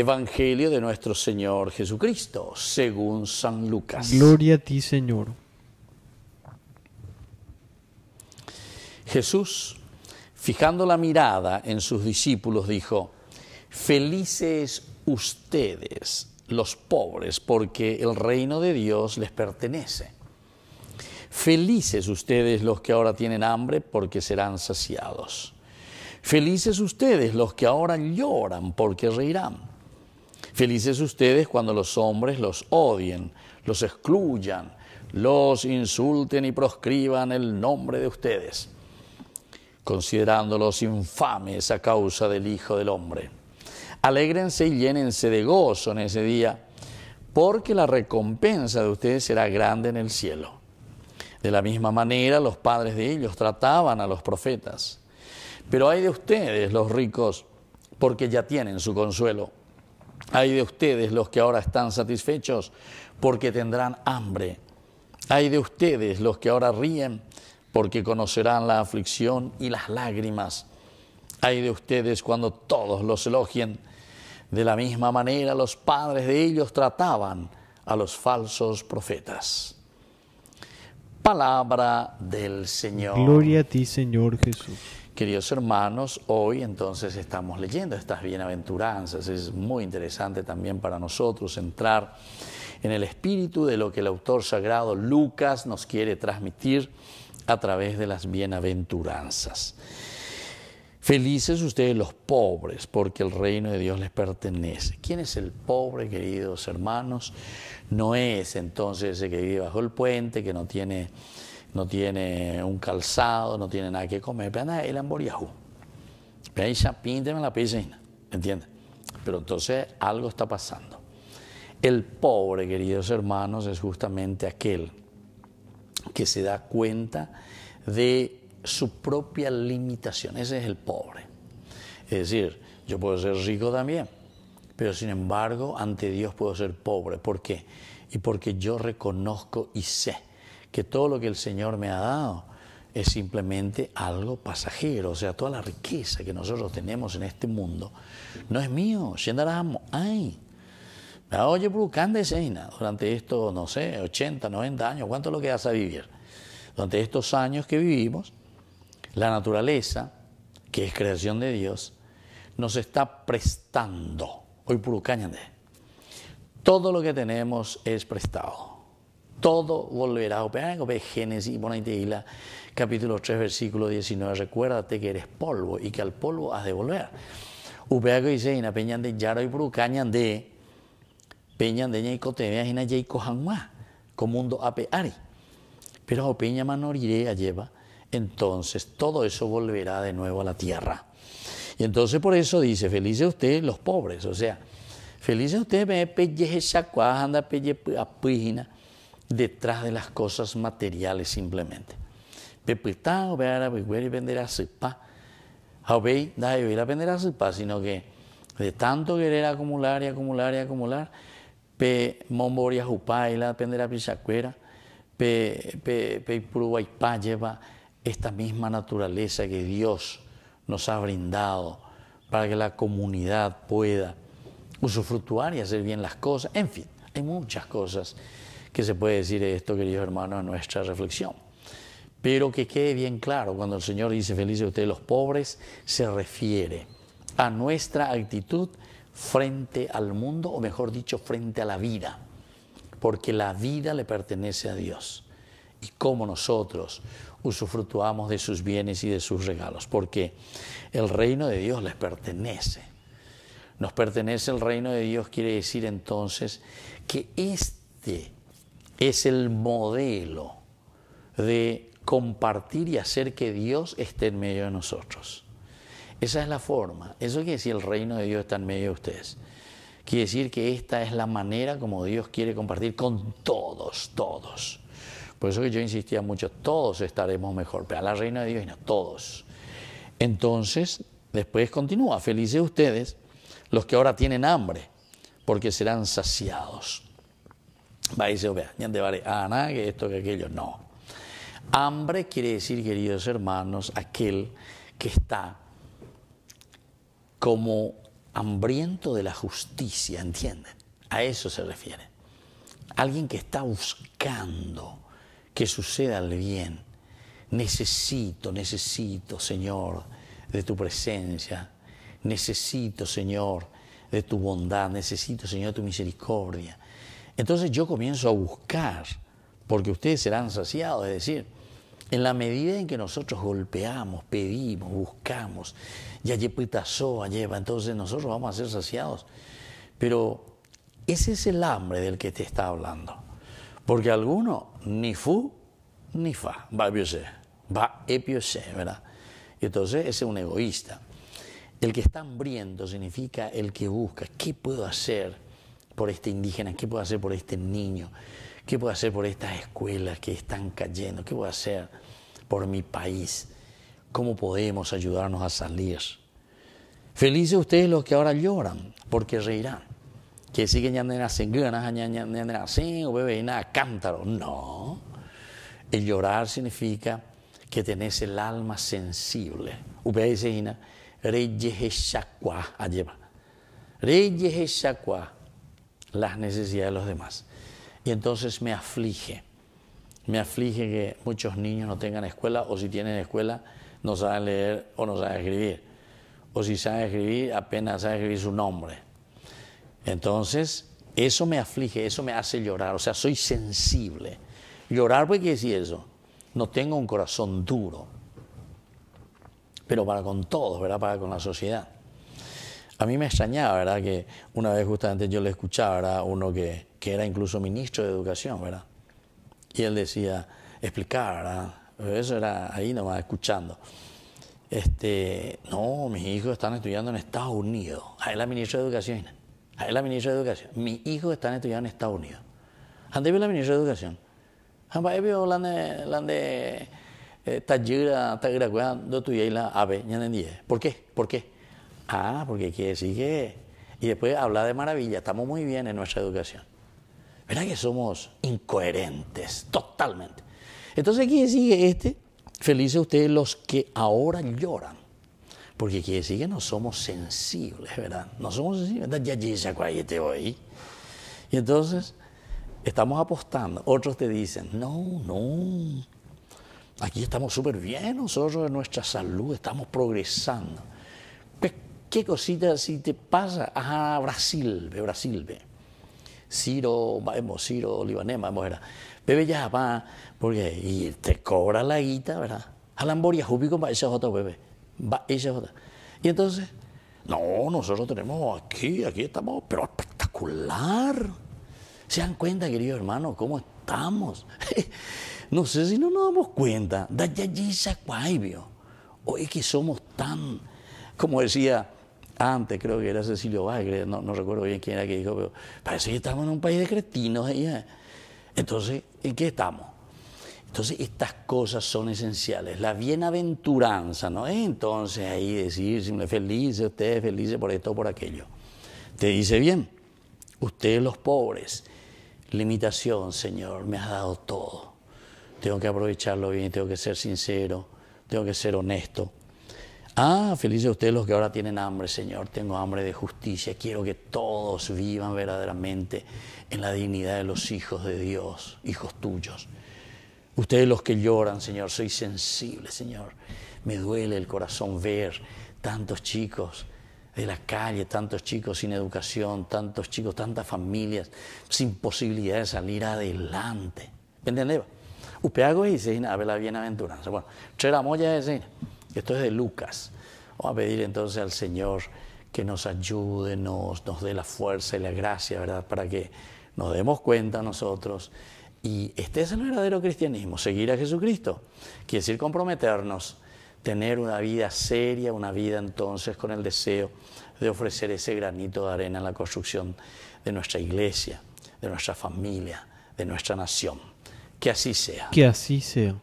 Evangelio de nuestro Señor Jesucristo, según San Lucas. Gloria a ti, Señor. Jesús, fijando la mirada en sus discípulos, dijo, Felices ustedes, los pobres, porque el reino de Dios les pertenece. Felices ustedes los que ahora tienen hambre, porque serán saciados. Felices ustedes los que ahora lloran, porque reirán. Felices ustedes cuando los hombres los odien, los excluyan, los insulten y proscriban el nombre de ustedes, considerándolos infames a causa del Hijo del Hombre. Alégrense y llénense de gozo en ese día, porque la recompensa de ustedes será grande en el cielo. De la misma manera los padres de ellos trataban a los profetas. Pero hay de ustedes los ricos, porque ya tienen su consuelo. Hay de ustedes los que ahora están satisfechos porque tendrán hambre. Hay de ustedes los que ahora ríen porque conocerán la aflicción y las lágrimas. Hay de ustedes cuando todos los elogien. De la misma manera los padres de ellos trataban a los falsos profetas. Palabra del Señor. Gloria a ti, Señor Jesús. Queridos hermanos, hoy entonces estamos leyendo estas bienaventuranzas. Es muy interesante también para nosotros entrar en el espíritu de lo que el autor sagrado Lucas nos quiere transmitir a través de las bienaventuranzas. Felices ustedes los pobres, porque el reino de Dios les pertenece. ¿Quién es el pobre, queridos hermanos? No es entonces ese que vive bajo el puente, que no tiene no tiene un calzado, no tiene nada que comer, pero anda él en la piscina, ¿entiendes? Pero entonces algo está pasando. El pobre, queridos hermanos, es justamente aquel que se da cuenta de su propia limitación. Ese es el pobre. Es decir, yo puedo ser rico también, pero sin embargo, ante Dios puedo ser pobre. ¿Por qué? Y porque yo reconozco y sé que todo lo que el Señor me ha dado es simplemente algo pasajero, o sea, toda la riqueza que nosotros tenemos en este mundo no es mío, ay. Ah, oye, de Seina, durante estos, no sé, 80, 90 años, ¿cuánto lo que vas a vivir? Durante estos años que vivimos, la naturaleza, que es creación de Dios, nos está prestando, hoy purucañande todo lo que tenemos es prestado todo volverá. Génesis, capítulo 3, versículo 19. Recuérdate que eres polvo y que al polvo has de volver. Upea dice, dice, peñan de yaro y brucañan de peñan de ñeicotemea, como yeicojanma, comundo apeari. Pero oh, peña manoriré lleva, entonces todo eso volverá de nuevo a la tierra. Y entonces por eso dice, felices ustedes los pobres, o sea, felices ustedes, me pelle anda pelle apígina detrás de las cosas materiales simplemente. Pepita, y vender pa. Obey, da y a sino que de tanto querer acumular y acumular y acumular, pe momboria y la pendera pichacuera, pe, pe, pe y lleva esta misma naturaleza que Dios nos ha brindado para que la comunidad pueda usufructuar y hacer bien las cosas. En fin, hay muchas cosas que se puede decir esto, queridos hermanos, a nuestra reflexión. Pero que quede bien claro, cuando el Señor dice felices ustedes los pobres, se refiere a nuestra actitud frente al mundo, o mejor dicho, frente a la vida, porque la vida le pertenece a Dios. Y cómo nosotros usufructuamos de sus bienes y de sus regalos, porque el reino de Dios les pertenece. Nos pertenece el reino de Dios, quiere decir entonces que este es el modelo de compartir y hacer que Dios esté en medio de nosotros. Esa es la forma. Eso quiere decir el reino de Dios está en medio de ustedes. Quiere decir que esta es la manera como Dios quiere compartir con todos, todos. Por eso que yo insistía mucho, todos estaremos mejor, pero la reina de Dios y no, todos. Entonces, después continúa, felices ustedes los que ahora tienen hambre, porque serán saciados va y dice, vea, ande vale, ah, nada, que esto, que aquello. No. Hambre quiere decir, queridos hermanos, aquel que está como hambriento de la justicia, ¿entienden? A eso se refiere. Alguien que está buscando que suceda el bien. Necesito, necesito, Señor, de tu presencia. Necesito, Señor, de tu bondad. Necesito, Señor, de tu misericordia entonces yo comienzo a buscar, porque ustedes serán saciados, es decir, en la medida en que nosotros golpeamos, pedimos, buscamos, ya ya lleva, entonces nosotros vamos a ser saciados. Pero ese es el hambre del que te está hablando. Porque alguno ni fu ni fa, va a va a ¿verdad? entonces ese es un egoísta. El que está hambriento significa el que busca, ¿qué puedo hacer? por este indígena? ¿Qué puedo hacer por este niño? ¿Qué puedo hacer por estas escuelas que están cayendo? ¿Qué puedo hacer por mi país? ¿Cómo podemos ayudarnos a salir? Felices ustedes los que ahora lloran, porque reirán. Que siguen ya ganas, o bebé cántaro. No. El llorar significa que tenés el alma sensible. Ustedes dicen, Reyes Shakwa, Reyes las necesidades de los demás. Y entonces me aflige, me aflige que muchos niños no tengan escuela o si tienen escuela no saben leer o no saben escribir. O si saben escribir, apenas saben escribir su nombre. Entonces, eso me aflige, eso me hace llorar, o sea, soy sensible. Llorar, porque ¿qué eso? No tengo un corazón duro, pero para con todos, ¿verdad? Para con la sociedad a mí me extrañaba, ¿verdad? Que una vez justamente yo le escuchaba, ¿verdad? Uno que, era incluso ministro de Educación, ¿verdad? Y él decía, explicaba, ¿verdad? eso era ahí nomás, escuchando. Este, no, mis hijos están estudiando en Estados Unidos. Ahí la ministra de Educación. Ahí la ministra de Educación. Mis hijos están estudiando en Estados Unidos. Antes la ministra de Educación. Ahí vio la de la AB, eh, ¿Por qué? ¿Por qué? Ah, porque quiere decir que... Y después habla de maravilla, estamos muy bien en nuestra educación. ¿Verdad que somos incoherentes? Totalmente. Entonces aquí sigue este, felices ustedes los que ahora lloran, porque quiere decir que no somos sensibles, ¿verdad? No somos sensibles, ¿verdad? Ya te hoy. Y entonces estamos apostando, otros te dicen, no, no, aquí estamos súper bien nosotros en nuestra salud, estamos progresando. ¿Qué cositas si te pasa? Ajá, Brasil, ve Brasil, ve. Ciro, vamos, Ciro, Libanema, era. Bebe ya, va, porque y te cobra la guita, ¿verdad? Alamboria, Júpico, va, esa otra, bebé. Va, esa otra. Y entonces, no, nosotros tenemos aquí, aquí estamos, pero espectacular. ¿Se dan cuenta, queridos hermanos, cómo estamos? no sé si no nos damos cuenta. Da ya, O es que somos tan, como decía antes creo que era Cecilio Vázquez, no, recuerdo bien quién era que dijo, pero parece que estamos en un país de cretinos. ¿eh? Entonces, ¿en qué estamos? Entonces, estas cosas son esenciales. La bienaventuranza, ¿no? Es entonces ahí decir, si felices ustedes, felices por esto o por aquello. Te dice bien, ustedes los pobres, limitación, Señor, me has dado todo. Tengo que aprovecharlo bien, tengo que ser sincero, tengo que ser honesto Ah, felices ustedes los que ahora tienen hambre, Señor, tengo hambre de justicia, quiero que todos vivan verdaderamente en la dignidad de los hijos de Dios, hijos tuyos. Ustedes los que lloran, Señor, soy sensible, Señor. Me duele el corazón ver tantos chicos de la calle, tantos chicos sin educación, tantos chicos, tantas familias sin posibilidad de salir adelante. ¿Me entendés? Upeago y dice, a ver la bienaventuranza. Bueno, ya dice, esto es de Lucas. Vamos a pedir entonces al Señor que nos ayude, nos, nos dé la fuerza y la gracia, ¿verdad? Para que nos demos cuenta nosotros. Y este es el verdadero cristianismo, seguir a Jesucristo. Quiere decir comprometernos, tener una vida seria, una vida entonces con el deseo de ofrecer ese granito de arena en la construcción de nuestra iglesia, de nuestra familia, de nuestra nación. Que así sea. Que así sea.